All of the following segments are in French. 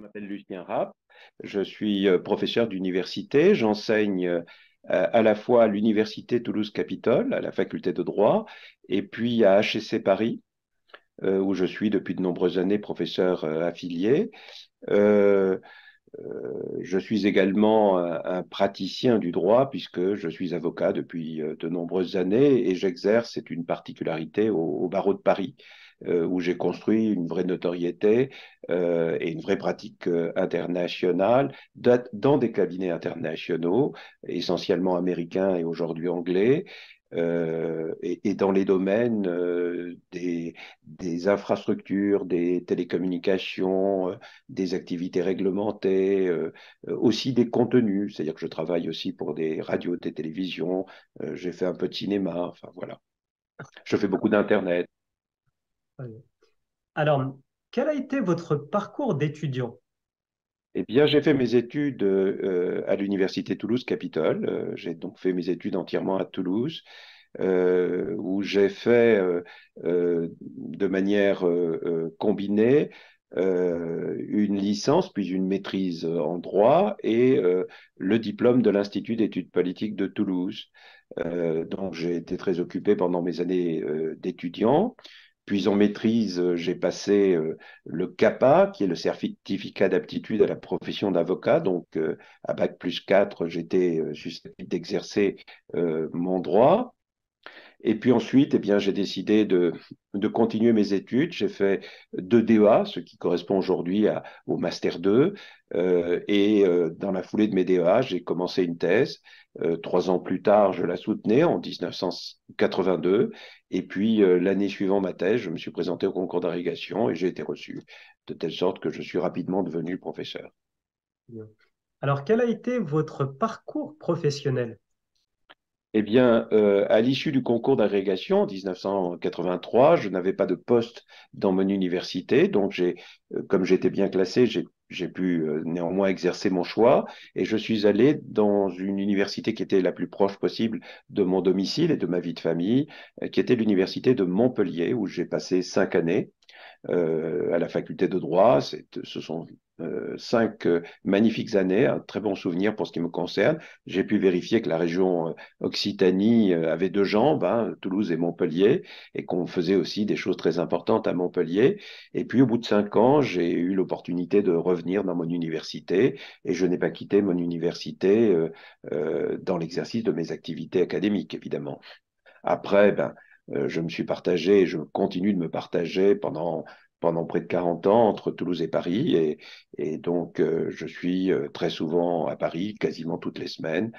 Je m'appelle Lucien Rapp, je suis euh, professeur d'université, j'enseigne euh, à la fois à l'université Toulouse-Capitole, à la faculté de droit, et puis à HEC Paris, euh, où je suis depuis de nombreuses années professeur affilié. je suis également un, praticien du droit puisque je suis avocat depuis de nombreuses années et j'exerce, c'est une particularité, au barreau de Paris. Euh, où j'ai construit une vraie notoriété euh, et une vraie pratique euh, internationale dans des cabinets internationaux, essentiellement américains et aujourd'hui anglais. et, dans les domaines des, infrastructures, des télécommunications, des activités réglementées, aussi des contenus. C'est-à-dire que je travaille aussi pour des radios, des télévisions, j'ai fait un peu de cinéma, enfin voilà. Je fais beaucoup d'Internet. Alors, quel a été votre parcours d'étudiant eh bien, j'ai fait mes études euh, à l'Université Toulouse-Capitole. Euh, j'ai donc fait mes études entièrement à Toulouse, euh, où j'ai fait de manière combinée une licence, puis une maîtrise en droit et le diplôme de l'Institut d'études politiques de Toulouse, Donc, j'ai été très occupé pendant mes années d'étudiant. Puis en maîtrise, euh, j'ai passé euh, le CAPA, qui est le certificat d'aptitude à la profession d'avocat. Donc euh, à Bac plus 4, j'étais susceptible d'exercer mon droit. Et puis ensuite, eh bien, j'ai décidé de, continuer mes études. J'ai fait deux DEA, ce qui correspond aujourd'hui au Master 2. Euh, et euh, dans la foulée de mes DEA, j'ai commencé une thèse. Euh, trois ans plus tard, je la soutenais en 1982. Et puis l'année suivant ma thèse, je me suis présenté au concours d'agrégation et j'ai été reçu, de telle sorte que je suis rapidement devenu professeur. Alors, quel a été votre parcours professionnel eh bien, euh, à l'issue du concours d'agrégation en 1983, je n'avais pas de poste dans mon université, donc j'ai, euh, comme j'étais bien classé, j'ai, j'ai pu euh, néanmoins exercer mon choix et je suis allé dans une université qui était la plus proche possible de mon domicile et de ma vie de famille, qui était l'université de Montpellier, où j'ai passé cinq années euh, à la faculté de droit. Ce sont euh, cinq euh, magnifiques années, un très bon souvenir pour ce qui me concerne. J'ai pu vérifier que la région Occitanie avait deux jambes, hein, Toulouse et Montpellier, et qu'on faisait aussi des choses très importantes à Montpellier. Et puis au bout de cinq ans, j'ai eu l'opportunité de revenir dans mon université, et je n'ai pas quitté mon université euh, dans l'exercice de mes activités académiques, évidemment. Après, ben, euh, je me suis partagé, et je continue de me partager pendant pendant près de 40 ans entre Toulouse et Paris. Et, donc, euh, je suis euh, très souvent à Paris, quasiment toutes les semaines,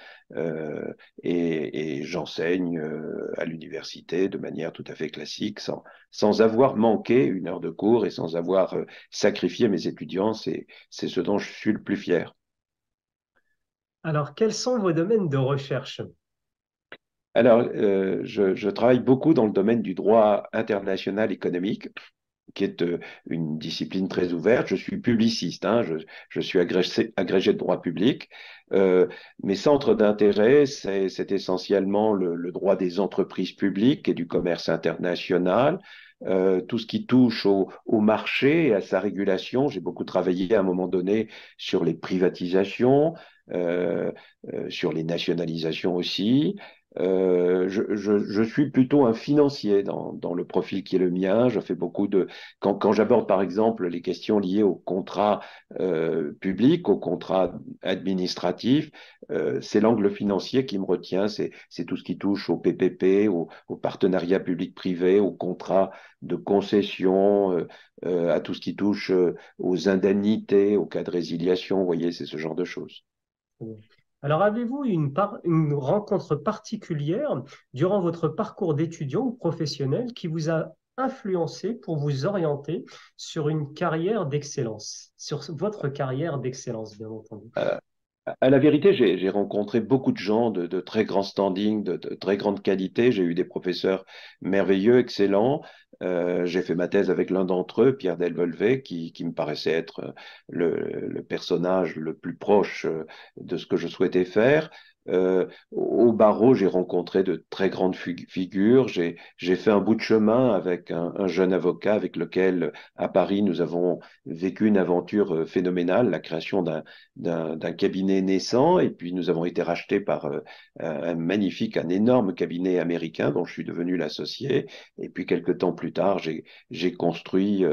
et, j'enseigne à l'université de manière tout à fait classique, sans, sans avoir manqué une heure de cours et sans avoir sacrifié mes étudiants. C'est ce dont je suis le plus fier. Alors, quels sont vos domaines de recherche alors, euh, je, je, travaille beaucoup dans le domaine du droit international économique, qui est euh, une discipline très ouverte. Je suis publiciste, hein, je, je, suis agrégé, agrégé, de droit public. Euh, mes centres d'intérêt, c'est essentiellement le, droit des entreprises publiques et du commerce international, euh, tout ce qui touche au, au, marché et à sa régulation. J'ai beaucoup travaillé à un moment donné sur les privatisations, euh, euh sur les nationalisations aussi. Euh, je, je, je, suis plutôt un financier dans, dans, le profil qui est le mien. Je fais beaucoup de quand, quand j'aborde par exemple les questions liées aux contrats euh, publics, aux contrats administratifs, euh, c'est l'angle financier qui me retient. C'est tout ce qui touche au PPP, au, partenariat public-privé, aux contrats de concession, euh, euh, à tout ce qui touche aux indemnités, au cas de résiliation. Vous voyez, c'est ce genre de choses. Mmh. Alors, avez-vous une, une rencontre particulière durant votre parcours d'étudiant ou professionnel qui vous a influencé pour vous orienter sur une carrière d'excellence, sur votre carrière d'excellence, bien entendu euh, À la vérité, j'ai rencontré beaucoup de gens de, très grand standing, de, de très grande qualité. J'ai eu des professeurs merveilleux, excellents. Euh, j'ai fait ma thèse avec l'un d'entre eux, Pierre Delvelvé, qui, qui me paraissait être euh, le, personnage le plus proche euh, de ce que je souhaitais faire. Euh, au barreau, j'ai rencontré de très grandes figures. J'ai, fait un bout de chemin avec un, jeune avocat avec lequel, à Paris, nous avons vécu une aventure euh, phénoménale, la création d'un, cabinet naissant. Et puis, nous avons été rachetés par euh, un magnifique, un énorme cabinet américain dont je suis devenu l'associé. Et puis, quelques temps plus tard, j'ai, construit,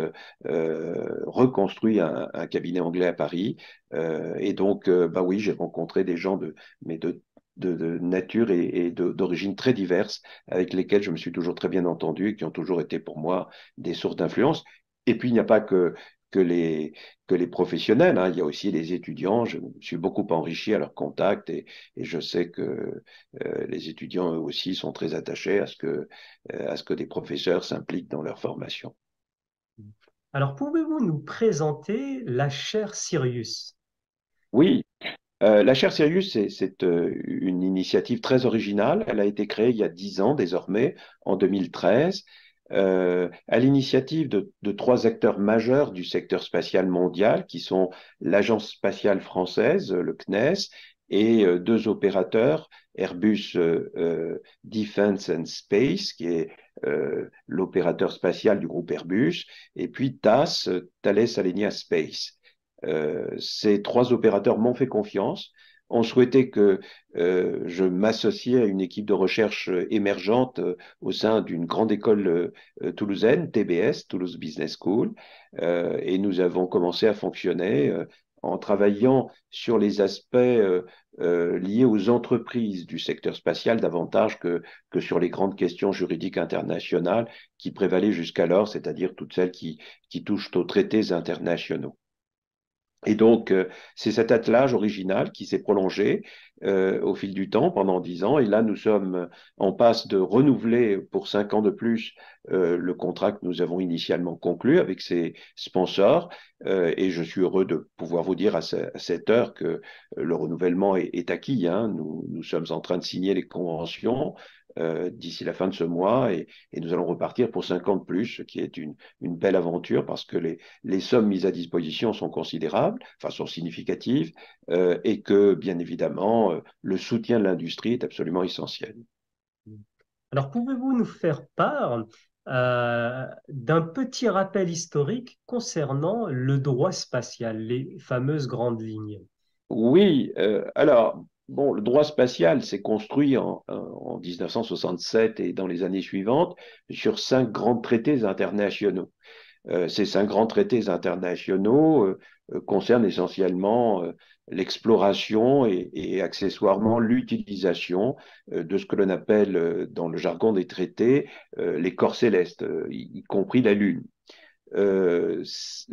reconstruit un cabinet anglais à Paris euh, et donc, euh, bah oui, j'ai rencontré des gens de, mais de, de, nature et, d'origine très diverses, avec lesquels je me suis toujours très bien entendu, qui ont toujours été pour moi des sources d'influence. Et puis, il n'y a pas que, que les, que les professionnels. Hein. Il y a aussi les étudiants. Je me suis beaucoup enrichi à leurs contacts et, je sais que euh, les étudiants eux aussi sont très attachés à ce que, à ce que des professeurs s'impliquent dans leur formation. Alors, pouvez-vous nous présenter la chaire Sirius oui, euh, la chaire Sirius, c'est euh, une initiative très originale. Elle a été créée il y a dix ans désormais, en 2013, euh, à l'initiative de, de, trois acteurs majeurs du secteur spatial mondial, qui sont l'Agence spatiale française, le CNES, et deux opérateurs, Airbus Defense and Space, qui est l'opérateur spatial du groupe Airbus, et puis TAS, Thales Alenia Space. Euh, ces trois opérateurs m'ont fait confiance, ont souhaité que euh, je m'associe à une équipe de recherche euh, émergente au sein d'une grande école toulousaine, TBS, Toulouse Business School, et nous avons commencé à fonctionner en travaillant sur les aspects euh, liés aux entreprises du secteur spatial davantage que, que sur les grandes questions juridiques internationales qui prévalaient jusqu'alors, c'est-à-dire toutes celles qui, qui touchent aux traités internationaux. Et donc, euh, c'est cet attelage original qui s'est prolongé euh, au fil du temps, pendant dix ans. Et là, nous sommes en passe de renouveler pour cinq ans de plus euh, le contrat que nous avons initialement conclu avec ces sponsors. et je suis heureux de pouvoir vous dire à, cette heure que le renouvellement est, acquis. Hein. Nous, nous, sommes en train de signer les conventions. Euh, d'ici la fin de ce mois et, nous allons repartir pour 50 plus, ce qui est une, belle aventure parce que les, sommes mises à disposition sont considérables, enfin sont significatives euh, et que bien évidemment euh, le soutien de l'industrie est absolument essentiel. Alors pouvez-vous nous faire part d'un petit rappel historique concernant le droit spatial, les fameuses grandes lignes Oui, alors bon, le droit spatial s'est construit en, 1967 et dans les années suivantes sur cinq grands traités internationaux. Euh, ces cinq grands traités internationaux euh, euh, concernent essentiellement l'exploration et, accessoirement l'utilisation de ce que l'on appelle dans le jargon des traités les corps célestes, y, compris la Lune. le,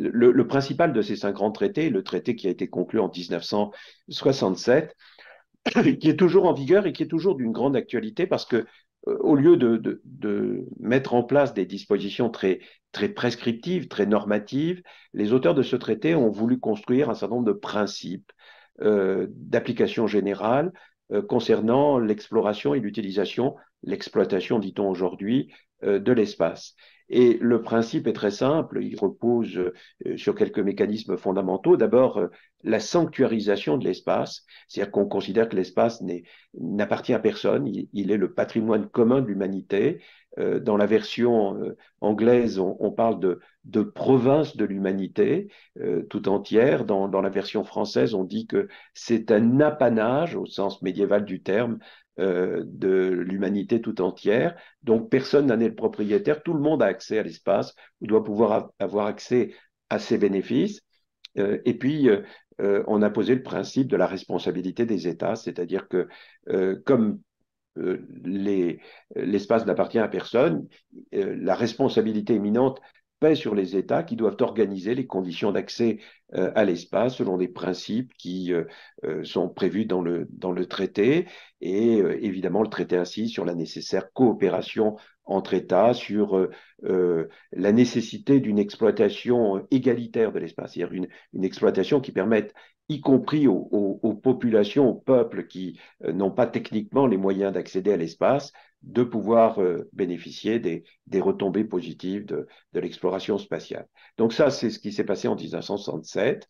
le, principal de ces cinq grands traités, le traité qui a été conclu en 1967, qui est toujours en vigueur et qui est toujours d'une grande actualité parce que euh, au lieu de, mettre en place des dispositions très, très prescriptives, très normatives, les auteurs de ce traité ont voulu construire un certain nombre de principes euh, d'application générale euh, concernant l'exploration et l'utilisation, l'exploitation, dit-on aujourd'hui, de l'espace. Et le principe est très simple, il repose euh, sur quelques mécanismes fondamentaux. D'abord, euh, la sanctuarisation de l'espace, c'est-à-dire qu'on considère que l'espace n'appartient à personne, il, est le patrimoine commun de l'humanité. Euh, dans la version anglaise, on, on parle de, de, province de l'humanité tout entière. Dans, dans la version française, on dit que c'est un apanage, au sens médiéval du terme, euh, de l'humanité tout entière. Donc personne n'en est le propriétaire, tout le monde a accès à l'espace, ou doit pouvoir avoir accès à ses bénéfices. Euh, et puis, euh, on a posé le principe de la responsabilité des États, c'est-à-dire que comme l'espace n'appartient à personne, la responsabilité éminente paix ben, sur les États qui doivent organiser les conditions d'accès euh, à l'espace selon des principes qui euh, euh, sont prévus dans le, dans le traité et évidemment le traité insiste sur la nécessaire coopération entre États, sur la nécessité d'une exploitation égalitaire de l'espace, c'est-à-dire une, exploitation qui permette y compris aux populations, aux peuples qui n'ont pas techniquement les moyens d'accéder à l'espace, de pouvoir euh, bénéficier des, retombées positives de, l'exploration spatiale. Donc ça, c'est ce qui s'est passé en 1967.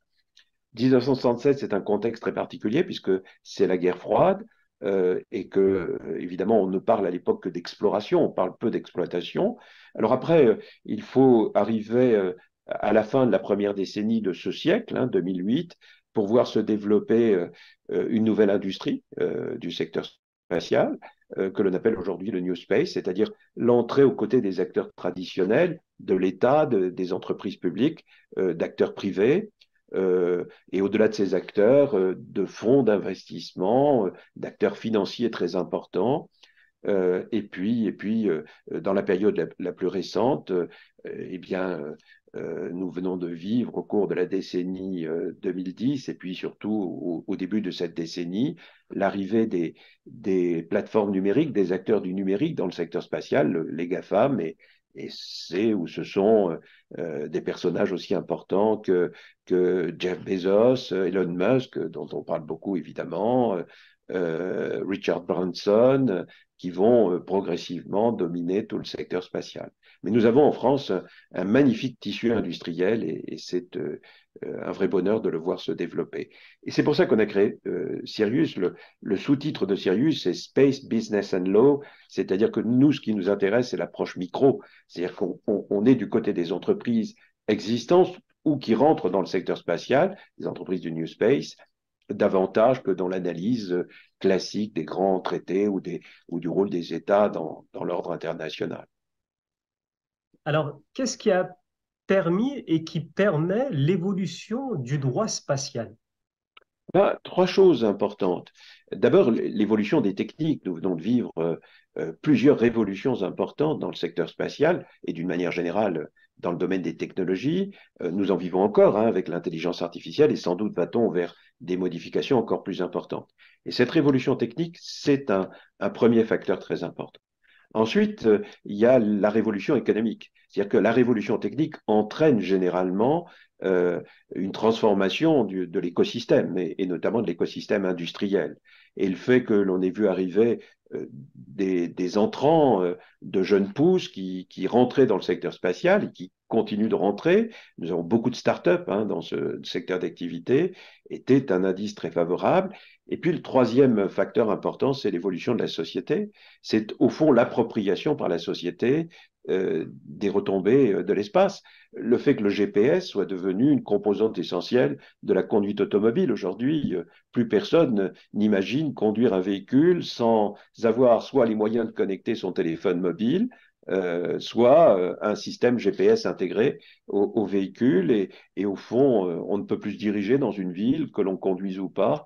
1967, c'est un contexte très particulier puisque c'est la guerre froide euh, et que, euh, évidemment, on ne parle à l'époque que d'exploration, on parle peu d'exploitation. Alors après, il faut arriver à la fin de la première décennie de ce siècle, 2008, hein, pour voir se développer une nouvelle industrie du secteur spatiale, euh, que l'on appelle aujourd'hui le New Space, c'est-à-dire l'entrée aux côtés des acteurs traditionnels, de l'État, des entreprises publiques, euh, d'acteurs privés, euh, et au-delà de ces acteurs, de fonds d'investissement, d'acteurs financiers très importants. et puis, et puis dans la période la, la plus récente, eh bien, euh, nous venons de vivre au cours de la décennie 2010 euh, et puis surtout au, début de cette décennie, l'arrivée des, plateformes numériques, des acteurs du numérique dans le secteur spatial, les GAFAM, et, c'est où ce sont euh, des personnages aussi importants que, Jeff Bezos, Elon Musk, dont on parle beaucoup évidemment, Richard Branson, qui vont progressivement dominer tout le secteur spatial. Mais nous avons en France un, magnifique tissu industriel et, c'est euh, euh, un vrai bonheur de le voir se développer. Et c'est pour ça qu'on a créé euh, Sirius. Le, sous-titre de Sirius, c'est Space, Business and Law, c'est-à-dire que nous, ce qui nous intéresse, c'est l'approche micro, c'est-à-dire qu'on est du côté des entreprises existantes ou qui rentrent dans le secteur spatial, les entreprises du New Space, davantage que dans l'analyse classique des grands traités ou, des, ou du rôle des États dans l'ordre international. Alors, qu'est-ce qui a permis et qui permet l'évolution du droit spatial ah, trois choses importantes. D'abord, l'évolution des techniques. Nous venons de vivre euh, euh, plusieurs révolutions importantes dans le secteur spatial et d'une manière générale euh, dans le domaine des technologies. nous en vivons encore hein, avec l'intelligence artificielle et sans doute va-t-on vers des modifications encore plus importantes. Et cette révolution technique, c'est un premier facteur très important. Ensuite, euh, il y a la révolution économique. C'est-à-dire que la révolution technique entraîne généralement euh, une transformation de l'écosystème, et, notamment de l'écosystème industriel et le fait que l'on ait vu arriver euh, des, entrants euh, de jeunes pousses qui, rentraient dans le secteur spatial et qui continuent de rentrer. Nous avons beaucoup de startups hein, dans ce secteur d'activité, était un indice très favorable. Et puis le troisième facteur important, c'est l'évolution de la société. C'est au fond l'appropriation par la société euh, des retombées euh, de l'espace. Le fait que le GPS soit devenu une composante essentielle de la conduite automobile aujourd'hui, euh, plus personne n'imagine conduire un véhicule sans avoir soit les moyens de connecter son téléphone mobile, soit un système GPS intégré au, véhicule. Et, au fond, on ne peut plus se diriger dans une ville, que l'on conduise ou pas,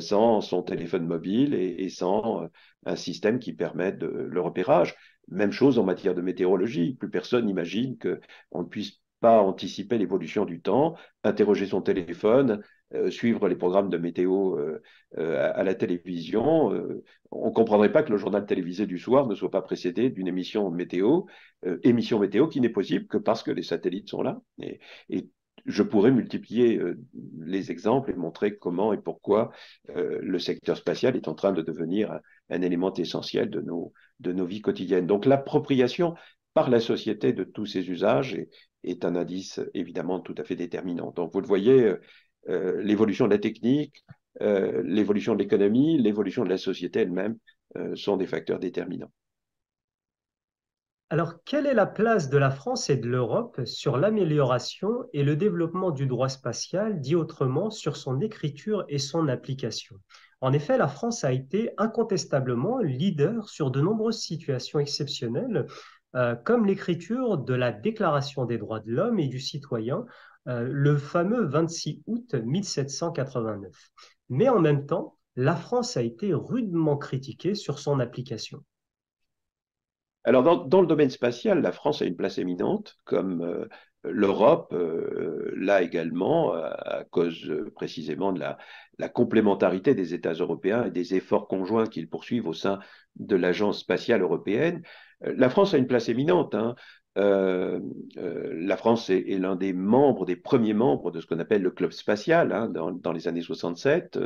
sans son téléphone mobile et, sans un système qui permet le repérage. Même chose en matière de météorologie. Plus personne n'imagine qu'on ne puisse pas anticiper l'évolution du temps, interroger son téléphone, euh, suivre les programmes de météo euh, euh, à, la télévision. on ne comprendrait pas que le journal télévisé du soir ne soit pas précédé d'une émission météo, émission météo qui n'est possible que parce que les satellites sont là je pourrais multiplier euh, les exemples et montrer comment et pourquoi euh, le secteur spatial est en train de devenir un, élément essentiel de nos, de nos vies quotidiennes. Donc l'appropriation par la société de tous ces usages est, un indice évidemment tout à fait déterminant. Donc vous le voyez, euh, l'évolution de la technique, l'évolution de l'économie, l'évolution de la société elle-même sont des facteurs déterminants. Alors, quelle est la place de la France et de l'Europe sur l'amélioration et le développement du droit spatial, dit autrement, sur son écriture et son application En effet, la France a été incontestablement leader sur de nombreuses situations exceptionnelles, euh, comme l'écriture de la Déclaration des droits de l'homme et du citoyen, euh, le fameux 26 août 1789. Mais en même temps, la France a été rudement critiquée sur son application. Alors, dans, le domaine spatial, la France a une place éminente, comme euh, l'Europe euh, là également, à, cause euh, précisément de la, complémentarité des États européens et des efforts conjoints qu'ils poursuivent au sein de l'Agence spatiale européenne. La France a une place éminente. Hein. Euh, euh, la France est, l'un des membres, des premiers membres de ce qu'on appelle le club spatial hein, dans, les années 67,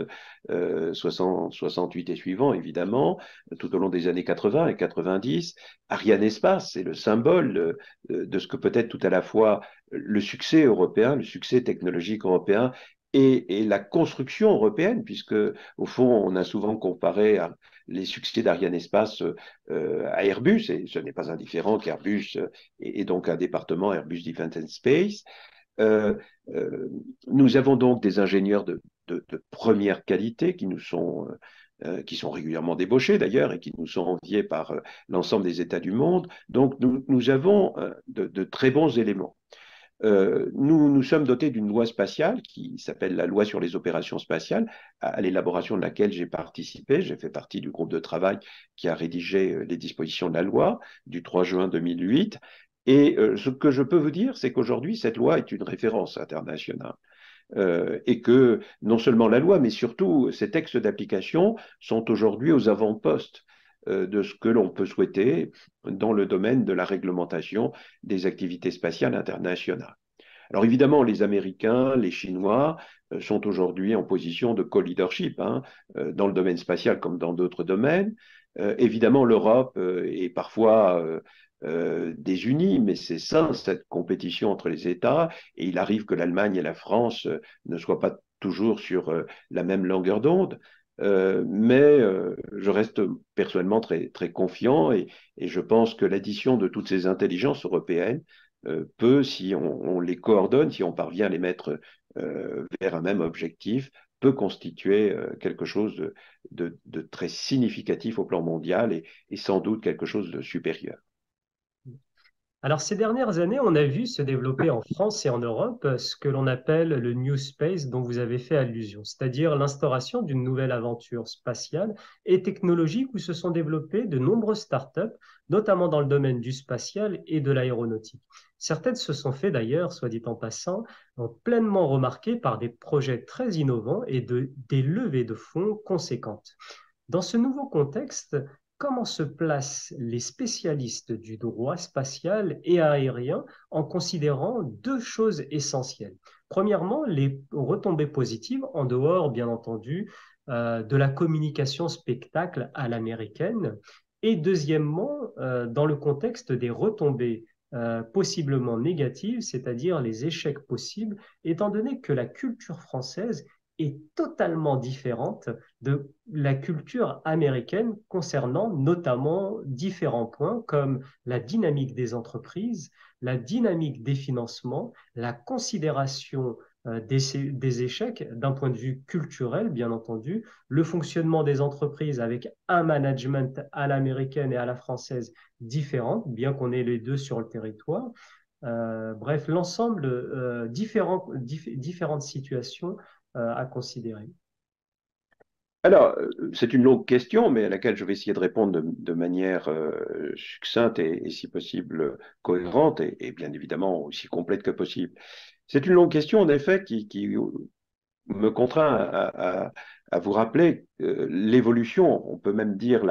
60, 68 et suivants évidemment, tout au long des années 80 et 90. Ariane Espace, est le symbole euh, de ce que peut être tout à la fois le succès européen, le succès technologique européen et, et, la construction européenne, puisque au fond, on a souvent comparé à les succès d'Ariane Espace euh, à Airbus, et ce n'est pas indifférent qu'Airbus est euh, donc un département Airbus Defence and Space. Euh, euh, nous avons donc des ingénieurs de, de, de première qualité qui nous sont euh, euh, qui sont régulièrement débauchés d'ailleurs et qui nous sont enviés par l'ensemble des États du monde. Donc nous, nous avons de, de, très bons éléments. Euh, nous nous sommes dotés d'une loi spatiale qui s'appelle la loi sur les opérations spatiales, à, l'élaboration de laquelle j'ai participé. J'ai fait partie du groupe de travail qui a rédigé euh, les dispositions de la loi du 3 juin 2008. Et euh, ce que je peux vous dire, c'est qu'aujourd'hui, cette loi est une référence internationale. et que non seulement la loi, mais surtout ces textes d'application sont aujourd'hui aux avant-postes euh, de ce que l'on peut souhaiter dans le domaine de la réglementation des activités spatiales internationales. Alors évidemment, les Américains, les Chinois euh, sont aujourd'hui en position de co-leadership hein, euh, dans le domaine spatial comme dans d'autres domaines. évidemment, l'Europe est parfois désunie, mais c'est ça, cette compétition entre les États, et il arrive que l'Allemagne et la France ne soient pas toujours sur la même longueur d'onde. Euh, mais euh, je reste personnellement très, très confiant et, je pense que l'addition de toutes ces intelligences européennes euh, peut, si on, les coordonne, si on parvient à les mettre vers un même objectif, peut constituer quelque chose de, très significatif au plan mondial et sans doute quelque chose de supérieur. Alors ces dernières années, on a vu se développer en France et en Europe euh, ce que l'on appelle le New Space dont vous avez fait allusion, c'est-à-dire l'instauration d'une nouvelle aventure spatiale et technologique où se sont développées de nombreuses startups, notamment dans le domaine du spatial et de l'aéronautique. Certaines se sont fait d'ailleurs, soit dit en passant, euh, pleinement remarquées par des projets très innovants et des levées de fonds conséquentes. Dans ce nouveau contexte, comment se placent les spécialistes du droit spatial et aérien en considérant deux choses essentielles. Premièrement, les retombées positives, en dehors, bien entendu, euh, de la communication spectacle à l'américaine. Et deuxièmement, euh, dans le contexte des retombées euh, possiblement négatives, c'est-à-dire les échecs possibles, étant donné que la culture française est totalement différente de la culture américaine concernant notamment différents points comme la dynamique des entreprises, la dynamique des financements, la considération euh, des, échecs d'un point de vue culturel, bien entendu, le fonctionnement des entreprises avec un management à l'américaine et à la française différent, bien qu'on ait les deux sur le territoire. Euh, bref, l'ensemble euh, différentes situations euh, à considérer alors, euh, c'est une longue question, mais à laquelle je vais essayer de répondre de, manière euh, succincte et, si possible cohérente et, bien évidemment aussi complète que possible. C'est une longue question, en effet, qui, me contraint à, vous rappeler l'évolution, on peut même dire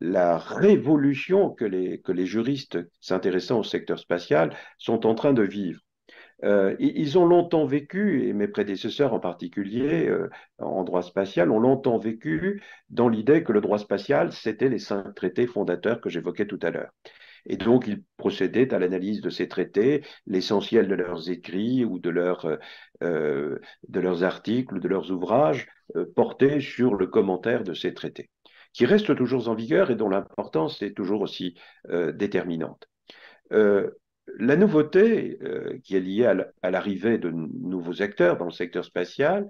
la, révolution que les juristes s'intéressant au secteur spatial sont en train de vivre. Euh, ils ont longtemps vécu, et mes prédécesseurs en particulier euh, en droit spatial, ont longtemps vécu dans l'idée que le droit spatial, c'était les cinq traités fondateurs que j'évoquais tout à l'heure. Et donc, ils procédaient à l'analyse de ces traités, l'essentiel de leurs écrits ou de, euh, de leurs articles ou de leurs ouvrages portés sur le commentaire de ces traités, qui restent toujours en vigueur et dont l'importance est toujours aussi déterminante. La nouveauté euh, qui est liée à l'arrivée de nouveaux acteurs dans le secteur spatial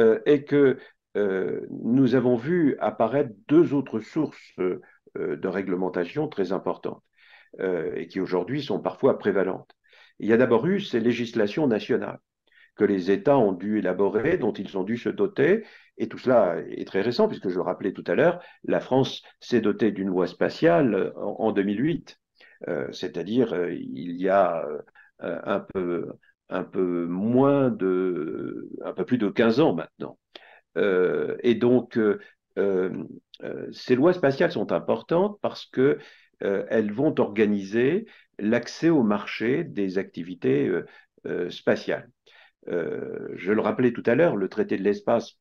euh, est que euh, nous avons vu apparaître deux autres sources de réglementation très importantes et qui aujourd'hui sont parfois prévalentes. Il y a d'abord eu ces législations nationales que les États ont dû élaborer, dont ils ont dû se doter. Et tout cela est très récent, puisque je le rappelais tout à l'heure, la France s'est dotée d'une loi spatiale en 2008. Euh, c'est-à-dire euh, il y a euh, un peu moins de un peu plus de 15 ans maintenant. et donc ces lois spatiales sont importantes parce que elles vont organiser l'accès au marché des activités spatiales. je le rappelais tout à l'heure, le traité de l'espace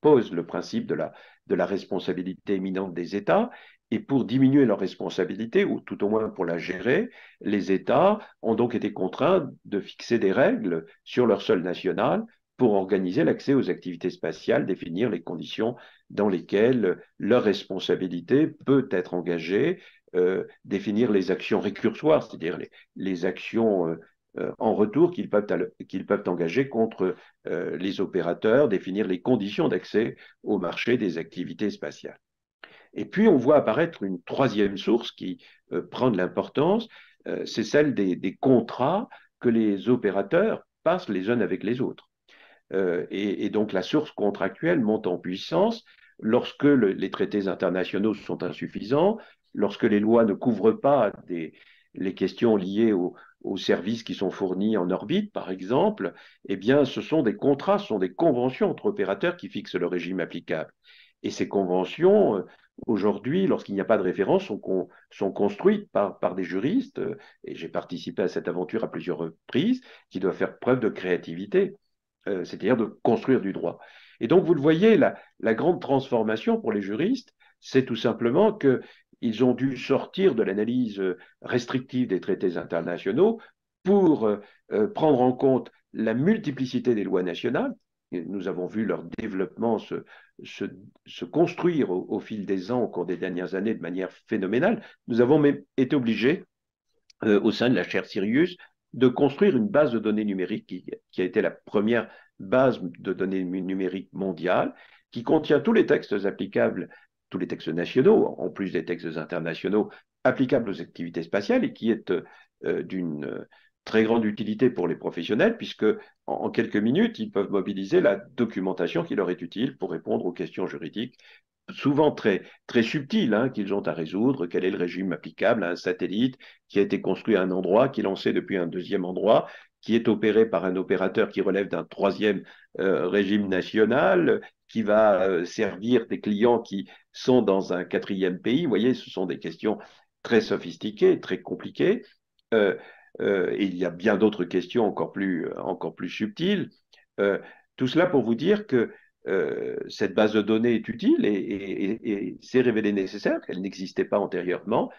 pose le principe de la, de la responsabilité éminente des États et pour diminuer leur responsabilité, ou tout au moins pour la gérer, les États ont donc été contraints de fixer des règles sur leur sol national pour organiser l'accès aux activités spatiales, définir les conditions dans lesquelles leur responsabilité peut être engagée, euh, définir les actions récursoires, c'est-à-dire les, actions euh, euh, en retour qu'ils peuvent, peuvent, engager contre les opérateurs, définir les conditions d'accès au marché des activités spatiales. Et puis, on voit apparaître une troisième source qui euh, prend de l'importance, euh, c'est celle des, contrats que les opérateurs passent les uns avec les autres. Euh, et, donc, la source contractuelle monte en puissance lorsque les traités internationaux sont insuffisants, lorsque les lois ne couvrent pas les questions liées aux services qui sont fournis en orbite, par exemple, eh bien, ce sont des contrats, ce sont des conventions entre opérateurs qui fixent le régime applicable. Et ces conventions aujourd'hui, lorsqu'il n'y a pas de référence, sont, sont construites par, des juristes, euh, et j'ai participé à cette aventure à plusieurs reprises, qui doivent faire preuve de créativité, euh, c'est-à-dire de construire du droit. Et donc, vous le voyez, la, grande transformation pour les juristes, c'est tout simplement qu'ils ont dû sortir de l'analyse restrictive des traités internationaux pour euh, prendre en compte la multiplicité des lois nationales, nous avons vu leur développement se, construire au, fil des ans, au cours des dernières années, de manière phénoménale. Nous avons même été obligés, euh, au sein de la chaire Sirius, de construire une base de données numériques qui, a été la première base de données numériques mondiale, qui contient tous les textes applicables, tous les textes nationaux, en plus des textes internationaux applicables aux activités spatiales, et qui est euh, d'une très grande utilité pour les professionnels, puisque en, quelques minutes, ils peuvent mobiliser la documentation qui leur est utile pour répondre aux questions juridiques, souvent très, très subtiles, hein, qu'ils ont à résoudre. Quel est le régime applicable à un satellite qui a été construit à un endroit, qui est lancé depuis un deuxième endroit, qui est opéré par un opérateur qui relève d'un troisième euh, régime national, qui va euh, servir des clients qui sont dans un quatrième pays. Vous voyez, ce sont des questions très sophistiquées, très compliquées. Euh, euh, il y a bien d'autres questions encore plus, encore plus subtiles. Euh, tout cela pour vous dire que euh, cette base de données est utile et, et, et s'est révélée nécessaire. qu'elle n'existait pas antérieurement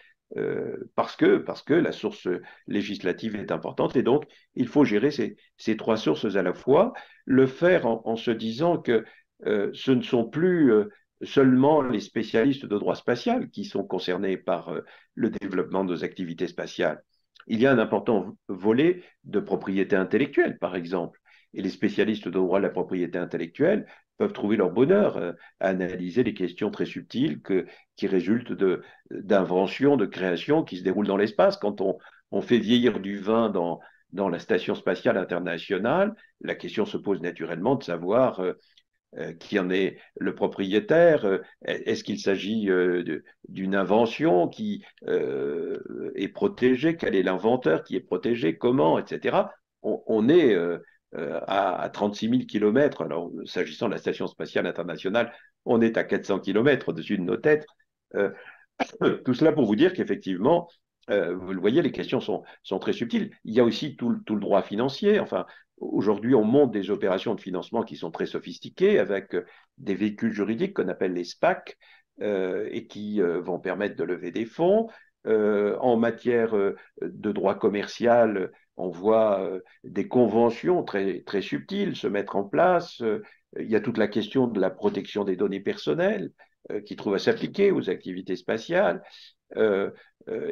parce, que, parce que la source législative est importante et donc il faut gérer ces, ces trois sources à la fois, le faire en, se disant que ce ne sont plus seulement les spécialistes de droit spatial qui sont concernés par le développement de nos activités spatiales il y a un important volet de propriété intellectuelle, par exemple. Et les spécialistes de droit de la propriété intellectuelle peuvent trouver leur bonheur euh, à analyser les questions très subtiles qui résultent d'inventions, de, créations qui se déroulent dans l'espace. Quand on, fait vieillir du vin dans, la Station spatiale internationale, la question se pose naturellement de savoir euh, euh, qui en est le propriétaire euh, Est-ce qu'il s'agit euh, d'une invention qui est protégée Quel est l'inventeur qui est protégé Comment Etc. On, est à, 36 000 km. Alors, s'agissant de la Station spatiale internationale, on est à 400 km au-dessus de nos têtes. tout cela pour vous dire qu'effectivement, vous le voyez, les questions sont, sont, très subtiles. Il y a aussi tout, tout le droit financier. Enfin, Aujourd'hui, on monte des opérations de financement qui sont très sophistiquées avec euh, des véhicules juridiques qu'on appelle les SPAC euh, et qui euh, vont permettre de lever des fonds. en matière de droit commercial, on voit des conventions très, très subtiles se mettre en place. il y a toute la question de la protection des données personnelles qui trouve à s'appliquer aux activités spatiales.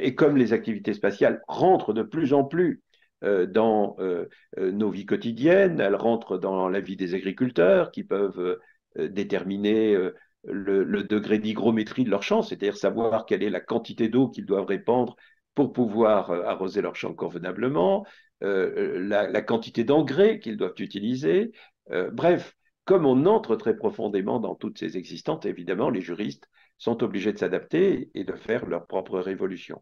et comme les activités spatiales rentrent de plus en plus euh, dans euh, euh, nos vies quotidiennes, elles rentrent dans la vie des agriculteurs qui peuvent déterminer le, degré d'hygrométrie de leurs champs, c'est-à-dire savoir quelle est la quantité d'eau qu'ils doivent répandre pour pouvoir arroser leurs champs convenablement, la, quantité d'engrais qu'ils doivent utiliser. bref, comme on entre très profondément dans toutes ces existantes, évidemment, les juristes sont obligés de s'adapter et de faire leur propre révolution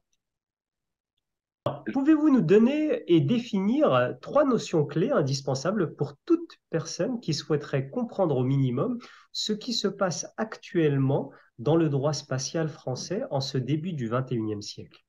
pouvez-vous nous donner et définir trois notions clés indispensables pour toute personne qui souhaiterait comprendre au minimum ce qui se passe actuellement dans le droit spatial français en ce début du XXIe siècle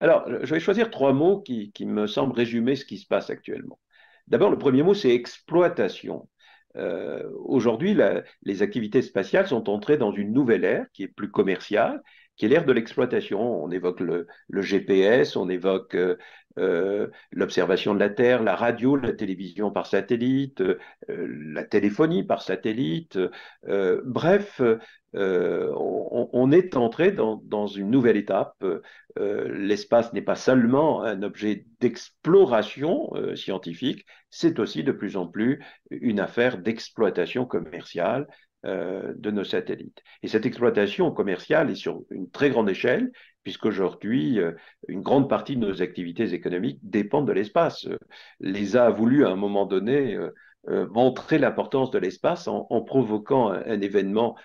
Alors, je vais choisir trois mots qui, me semblent résumer ce qui se passe actuellement. D'abord, le premier mot, c'est exploitation. Euh, aujourd'hui, les activités spatiales sont entrées dans une nouvelle ère qui est plus commerciale, qui est l'ère de l'exploitation. On évoque le, GPS, on évoque euh, euh, l'observation de la Terre, la radio, la télévision par satellite, euh, la téléphonie par satellite. bref, on, est entré dans une nouvelle étape. L'espace n'est pas seulement un objet d'exploration scientifique, c'est aussi de plus en plus une affaire d'exploitation commerciale euh, de nos satellites. Et cette exploitation commerciale est sur une très grande échelle, puisqu'aujourd'hui, euh, une grande partie de nos activités économiques dépendent de l'espace. L'ESA a voulu à un moment donné euh, montrer l'importance de l'espace en, provoquant un, événement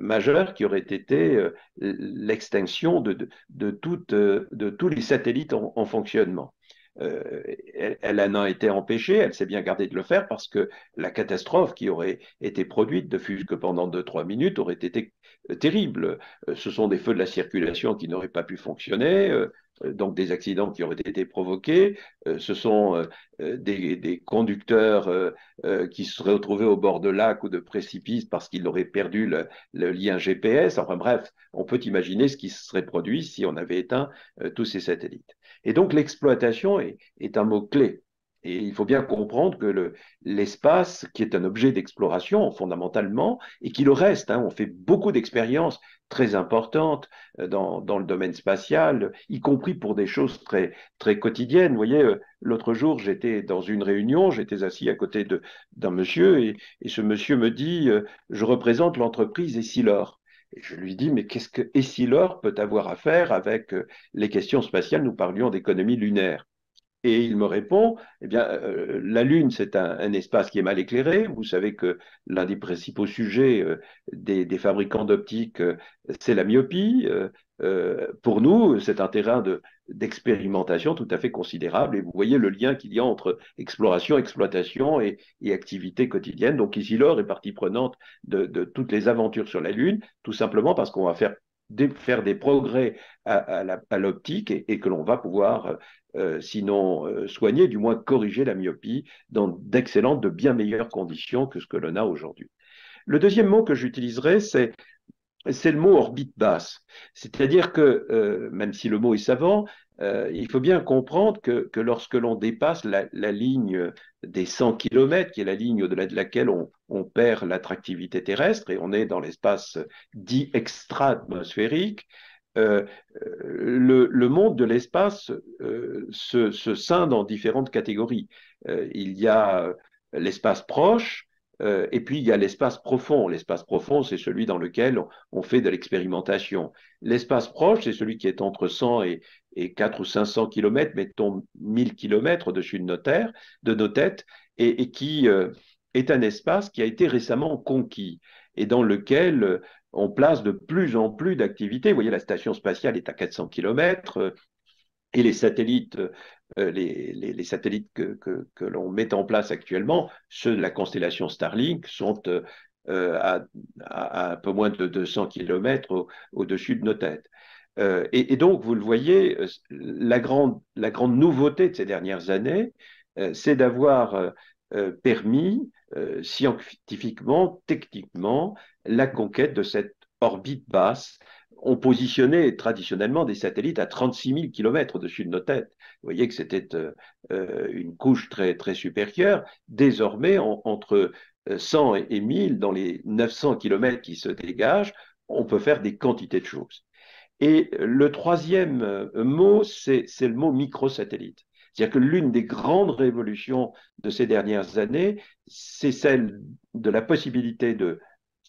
majeur qui aurait été l'extinction de, de, tous les satellites en fonctionnement. Euh, elle, a été empêchée, elle s'est bien gardée de le faire parce que la catastrophe qui aurait été produite de fût que pendant 2-3 minutes aurait été terrible. Euh, ce sont des feux de la circulation qui n'auraient pas pu fonctionner, euh, euh, donc des accidents qui auraient été provoqués. Euh, ce sont euh, des, conducteurs qui se seraient retrouvés au bord de lacs ou de précipices parce qu'ils auraient perdu le, lien GPS. Enfin bref, on peut imaginer ce qui se serait produit si on avait éteint tous ces satellites. Et donc l'exploitation est un mot-clé et il faut bien comprendre que l'espace, qui est un objet d'exploration fondamentalement, et qui le reste, hein, on fait beaucoup d'expériences très importantes euh, dans, le domaine spatial, y compris pour des choses très, très quotidiennes. Vous voyez, euh, l'autre jour, j'étais dans une réunion, j'étais assis à côté d'un monsieur, et, ce monsieur me dit, euh, je représente l'entreprise Essilor. Et je lui dis, mais qu'est-ce que Essilor peut avoir à faire avec les questions spatiales Nous parlions d'économie lunaire. Et il me répond, eh bien, euh, la Lune, c'est un, espace qui est mal éclairé. Vous savez que l'un des principaux sujets euh, des, fabricants d'optique, euh, c'est la myopie. pour nous, c'est un terrain d'expérimentation tout à fait considérable. Et vous voyez le lien qu'il y a entre exploration, exploitation et, activité quotidienne. Donc, Isilor est partie prenante de toutes les aventures sur la Lune, tout simplement parce qu'on va faire de faire des progrès à, l'optique et, que l'on va pouvoir, euh, euh, sinon euh, soigner, du moins corriger la myopie dans d'excellentes, de bien meilleures conditions que ce que l'on a aujourd'hui. Le deuxième mot que j'utiliserai, c'est c'est le mot orbite basse. C'est-à-dire que, euh, même si le mot est savant, euh, il faut bien comprendre que, lorsque l'on dépasse la, ligne des 100 km, qui est la ligne au-delà de laquelle on, perd l'attractivité terrestre et on est dans l'espace dit extra-atmosphérique, euh, le, monde de l'espace se, scinde en différentes catégories. il y a l'espace proche, euh, et puis, il y a l'espace profond. L'espace profond, c'est celui dans lequel on, fait de l'expérimentation. L'espace proche, c'est celui qui est entre 100 et, et 4 ou 500 kilomètres, mettons 1000 km, au-dessus de nos, de nos têtes, et, qui euh, est un espace qui a été récemment conquis et dans lequel euh, on place de plus en plus d'activités. Vous voyez, la station spatiale est à 400 km et les satellites euh, les, satellites que, l'on met en place actuellement, ceux de la constellation Starlink, sont euh, euh, à, un peu moins de 200 km au, dessus de nos têtes. et, donc, vous le voyez, la grande, nouveauté de ces dernières années, c'est d'avoir permis scientifiquement, techniquement, la conquête de cette orbite basse on positionnait traditionnellement des satellites à 36 000 km au-dessus de nos têtes. Vous voyez que c'était euh, euh, une couche très, très supérieure. Désormais, entre 100 euh, et 1000, dans les 900 km qui se dégagent, on peut faire des quantités de choses. Et le troisième mot, c'est le mot microsatellite. C'est-à-dire que l'une des grandes révolutions de ces dernières années, c'est celle de la possibilité de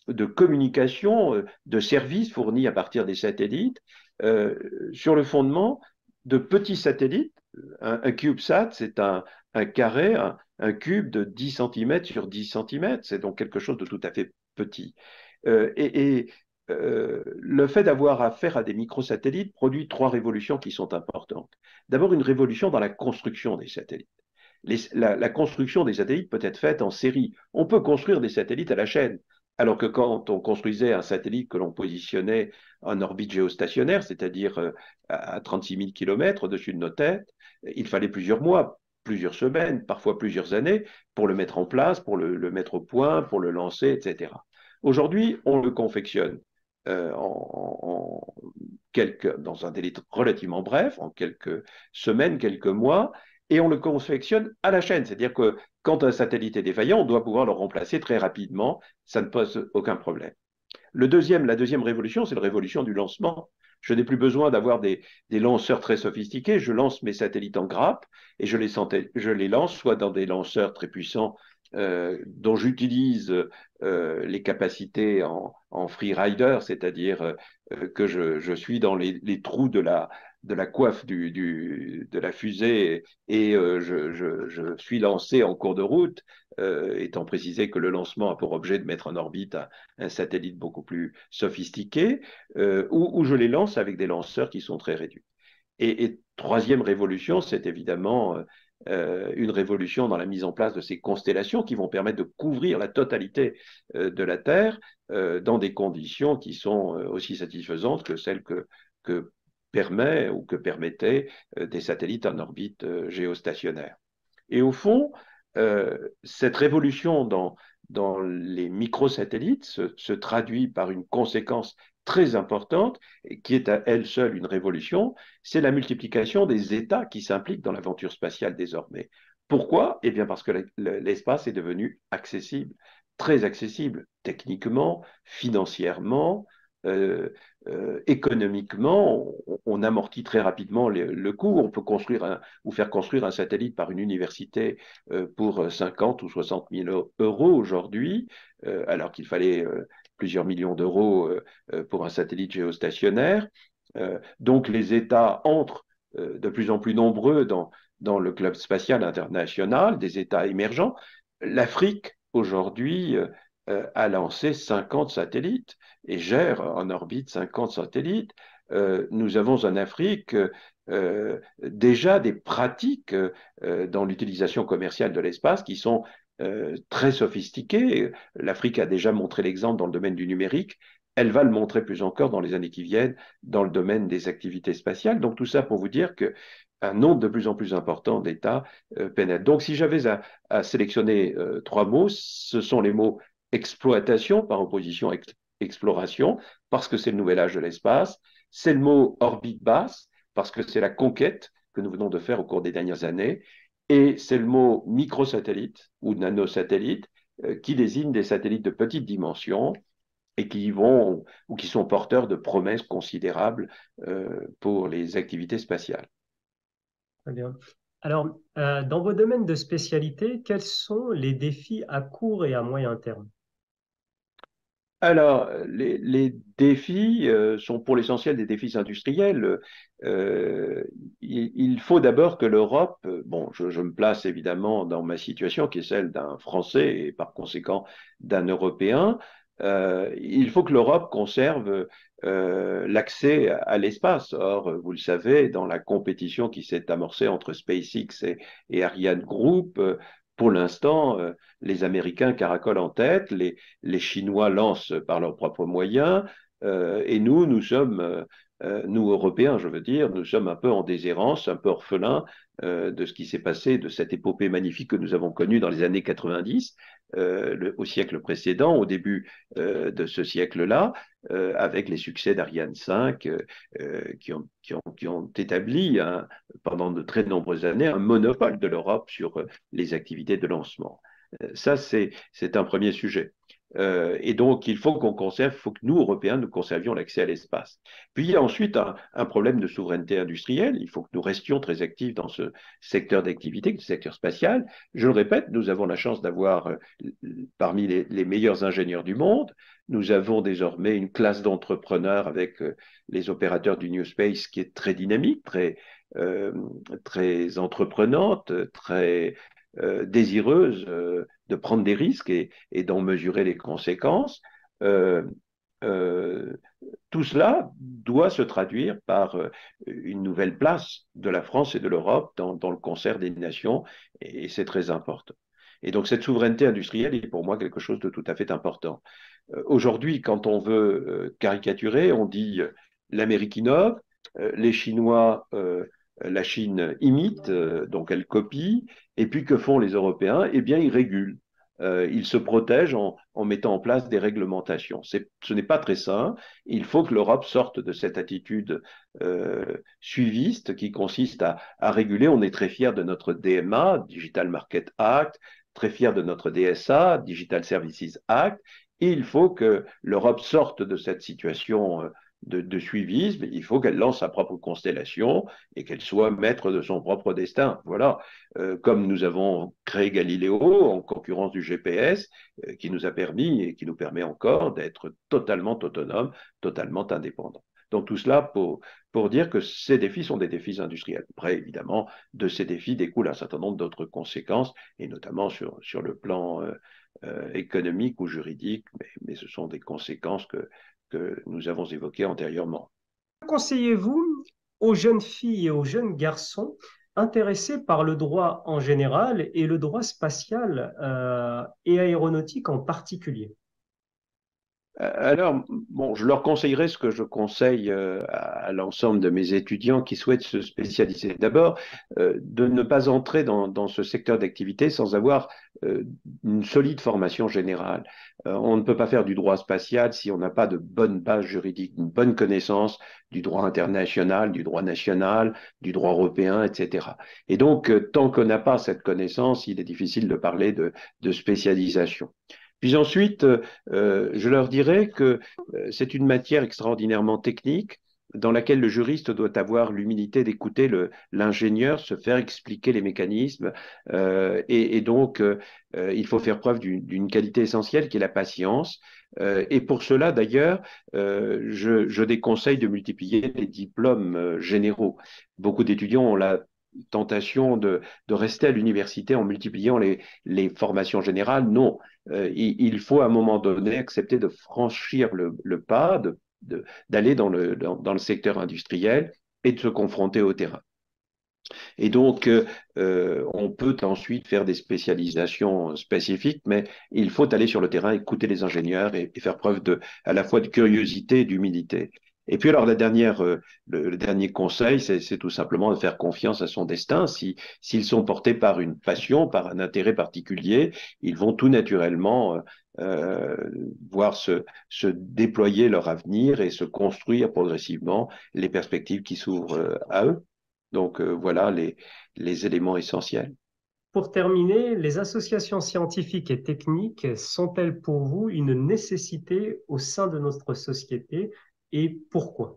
de communication, euh, de services fournis à partir des satellites, euh, sur le fondement de petits satellites. Un, CubeSat, c'est un, carré, un, cube de 10 cm sur 10 cm. C'est donc quelque chose de tout à fait petit. Euh, et, le fait d'avoir affaire à des microsatellites produit trois révolutions qui sont importantes. D'abord, une révolution dans la construction des satellites. la, construction des satellites peut être faite en série. On peut construire des satellites à la chaîne. Alors que quand on construisait un satellite que l'on positionnait en orbite géostationnaire, c'est-à-dire euh, à 36 000 km au-dessus de nos têtes, il fallait plusieurs mois, plusieurs semaines, parfois plusieurs années pour le mettre en place, pour le, mettre au point, pour le lancer, etc. Aujourd'hui, on le confectionne euh, dans un délai relativement bref, en quelques semaines, quelques mois, et on le confectionne à la chaîne. C'est-à-dire que quand un satellite est défaillant, on doit pouvoir le remplacer très rapidement. Ça ne pose aucun problème. Le deuxième, la deuxième révolution, c'est la révolution du lancement. Je n'ai plus besoin d'avoir des, lanceurs très sophistiqués. Je lance mes satellites en grappe et je les, lance soit dans des lanceurs très puissants euh, dont j'utilise euh, les capacités en, en free rider, c'est-à-dire euh, que je, suis dans les, les trous de la, de la coiffe du, du, de la fusée et euh, je, je, suis lancé en cours de route, euh, étant précisé que le lancement a pour objet de mettre en orbite un, satellite beaucoup plus sophistiqué, euh, ou, je les lance avec des lanceurs qui sont très réduits. Et, troisième révolution, c'est évidemment euh, une révolution dans la mise en place de ces constellations qui vont permettre de couvrir la totalité de la Terre dans des conditions qui sont aussi satisfaisantes que celles que, que permet ou que permettaient euh, des satellites en orbite euh, géostationnaire. Et au fond, euh, cette révolution dans, les microsatellites se, se, traduit par une conséquence très importante, qui est à elle seule une révolution, c'est la multiplication des États qui s'impliquent dans l'aventure spatiale désormais. Pourquoi Eh bien parce que l'espace est devenu accessible, très accessible techniquement, financièrement, euh, euh, économiquement, on, amortit très rapidement le, coût. On peut construire ou faire construire un satellite par une université euh, pour 50 ou 60 000 euros aujourd'hui, alors qu'il fallait plusieurs millions d'euros pour un satellite géostationnaire. donc les États entrent de plus en plus nombreux dans, dans le club spatial international, des États émergents. L'Afrique, aujourd'hui, euh, a lancé 50 satellites et gère en orbite 50 satellites. Euh, nous avons en Afrique euh, déjà des pratiques dans l'utilisation commerciale de l'espace qui sont très sophistiquées. L'Afrique a déjà montré l'exemple dans le domaine du numérique. Elle va le montrer plus encore dans les années qui viennent dans le domaine des activités spatiales. Donc tout ça pour vous dire que un nombre de plus en plus important d'États pénètre. Donc, si j'avais à, sélectionner trois mots, ce sont les mots exploitation par opposition à exploration, parce que c'est le nouvel âge de l'espace. C'est le mot orbite basse, parce que c'est la conquête que nous venons de faire au cours des dernières années. Et c'est le mot microsatellite ou nanosatellite euh, qui désigne des satellites de petite dimension et qui vont ou qui sont porteurs de promesses considérables euh, pour les activités spatiales. Alors, euh, dans vos domaines de spécialité, quels sont les défis à court et à moyen terme alors, les, défis euh, sont pour l'essentiel des défis industriels. Euh, il, faut d'abord que l'Europe, euh, bon, je, me place évidemment dans ma situation qui est celle d'un Français et par conséquent d'un Européen, il faut que l'Europe conserve l'accès à, l'espace. Or, vous le savez, dans la compétition qui s'est amorcée entre SpaceX et Ariane Group, pour l'instant, euh, les Américains caracolent en tête, les, Chinois lancent par leurs propres moyens, euh, et nous, nous sommes, euh, nous Européens, je veux dire, nous sommes un peu en déshérence, un peu orphelins de ce qui s'est passé, de cette épopée magnifique que nous avons connue dans les années 90, euh, au siècle précédent, au début euh, de ce siècle-là, euh, avec les succès d'Ariane 5 qui ont, établi hein, pendant de très nombreuses années un monopole de l'Europe sur les activités de lancement. ça, c'est un premier sujet. Euh, et donc, il faut qu'on conserve, faut que nous, Européens, nous conservions l'accès à l'espace. Puis, il y a ensuite un, problème de souveraineté industrielle. Il faut que nous restions très actifs dans ce secteur d'activité, le secteur spatial. Je le répète, nous avons la chance d'avoir euh, parmi les, meilleurs ingénieurs du monde. Nous avons désormais une classe d'entrepreneurs avec euh, les opérateurs du New Space qui est très dynamique, très, très entreprenante, très désireuse de prendre des risques et, d'en mesurer les conséquences. Euh, euh, tout cela doit se traduire par euh, une nouvelle place de la France et de l'Europe dans, le concert des nations, et, c'est très important. Et donc cette souveraineté industrielle est pour moi quelque chose de tout à fait important. Aujourd'hui, quand on veut caricaturer, on dit l'Amérique innove, les Chinois euh, euh, la Chine imite, euh, donc elle copie, et puis que font les Européens Eh bien, ils régulent. Euh, ils se protègent en, mettant en place des réglementations. Ce n'est pas très sain. Il faut que l'Europe sorte de cette attitude suiviste qui consiste à, réguler. On est très fiers de notre DMA, Digital Market Act, très fiers de notre DSA, Digital Services Act, et il faut que l'Europe sorte de cette situation de, de il faut qu'elle lance sa propre constellation et qu'elle soit maître de son propre destin. Voilà. Euh, comme nous avons créé Galiléo en concurrence du GPS, euh, qui nous a permis et qui nous permet encore d'être totalement autonome, totalement indépendant. Donc tout cela pour, pour dire que ces défis sont des défis industriels. Après, évidemment, de ces défis découlent un certain nombre d'autres conséquences, et notamment sur, sur le plan euh, économique ou juridique, mais, ce sont des conséquences que, que nous avons évoqué antérieurement. Que conseillez-vous aux jeunes filles et aux jeunes garçons intéressés par le droit en général et le droit spatial euh, et aéronautique en particulier euh, alors, bon, je leur conseillerais ce que je conseille euh, à, l'ensemble de mes étudiants qui souhaitent se spécialiser. D'abord, euh, de ne pas entrer dans, ce secteur d'activité sans avoir une solide formation générale. on ne peut pas faire du droit spatial si on n'a pas de bonne base juridique, une bonne connaissance du droit international, du droit national, du droit européen, etc. Et donc, tant qu'on n'a pas cette connaissance, il est difficile de parler de spécialisation. Puis ensuite, euh, euh, je leur dirais que euh, c'est une matière extraordinairement technique dans laquelle le juriste doit avoir l'humilité d'écouter l'ingénieur se faire expliquer les mécanismes. et, donc, il faut faire preuve d'une qualité essentielle qui est la patience. et pour cela, d'ailleurs, je, je déconseille de multiplier les diplômes généraux. Beaucoup d'étudiants ont la tentation de, rester à l'université en multipliant les, formations générales. Non, euh, il, faut à un moment donné accepter de franchir le, pas, d'aller dans le, secteur industriel et de se confronter au terrain. Et donc, euh, euh, on peut ensuite faire des spécialisations spécifiques, mais il faut aller sur le terrain, écouter les ingénieurs et, faire preuve à la fois de curiosité et d'humilité. Et puis alors, euh, le, dernier conseil, c'est tout simplement de faire confiance à son destin. S'ils sont portés par une passion, par un intérêt particulier, ils vont tout naturellement euh, euh, voir se, déployer leur avenir et se construire progressivement les perspectives qui s'ouvrent à eux. Donc voilà les, les éléments essentiels. Pour terminer, les associations scientifiques et techniques sont-elles pour vous une nécessité au sein de notre société et pourquoi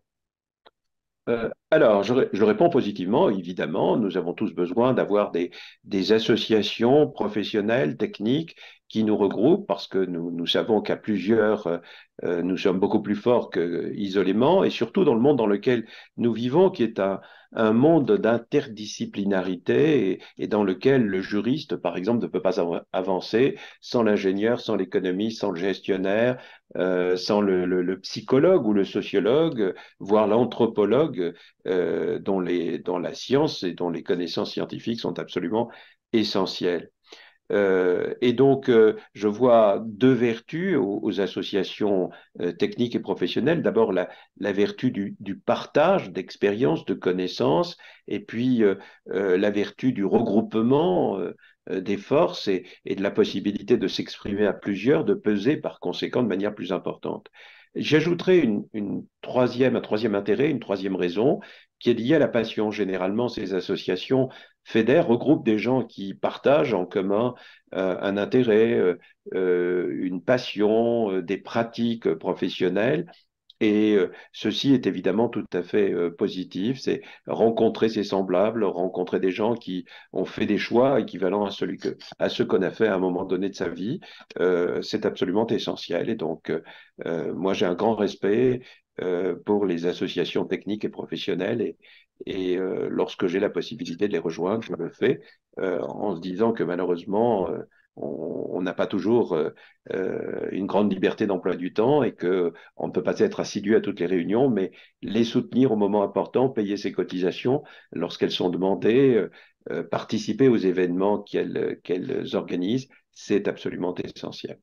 euh, alors, je, réponds positivement, évidemment, nous avons tous besoin d'avoir des, associations professionnelles, techniques, qui nous regroupe, parce que nous, nous savons qu'à plusieurs, euh, euh, nous sommes beaucoup plus forts qu'isolément, et surtout dans le monde dans lequel nous vivons, qui est un, monde d'interdisciplinarité et, et, dans lequel le juriste, par exemple, ne peut pas avancer sans l'ingénieur, sans l'économiste, sans le gestionnaire, euh, sans le, le, le, psychologue ou le sociologue, voire l'anthropologue, euh, dont, les, dont la science et dont les connaissances scientifiques sont absolument essentielles. Euh, et donc, euh, je vois deux vertus aux, associations euh, techniques et professionnelles. D'abord, la, vertu du, partage d'expériences, de connaissances, et puis la vertu du regroupement des forces et, de la possibilité de s'exprimer à plusieurs, de peser par conséquent de manière plus importante. J'ajouterai une, troisième, un troisième intérêt, une troisième raison, qui est liée à la passion. Généralement, ces associations fédères regroupent des gens qui partagent en commun euh, un intérêt, euh, euh, une passion, des pratiques professionnelles et euh, ceci est évidemment tout à fait euh, positif, c'est rencontrer ses semblables, rencontrer des gens qui ont fait des choix équivalents à, celui que, à ceux qu'on a fait à un moment donné de sa vie, euh, c'est absolument essentiel. Et donc, moi, j'ai un grand respect pour les associations techniques et professionnelles. Et, et lorsque j'ai la possibilité de les rejoindre, je le fais en se disant que malheureusement, on n'a pas toujours euh, euh, une grande liberté d'emploi du temps et que on ne peut pas être assidu à toutes les réunions, mais les soutenir au moment important, payer ses cotisations lorsqu'elles sont demandées, euh, participer aux événements qu'elles organisent, c'est absolument essentiel.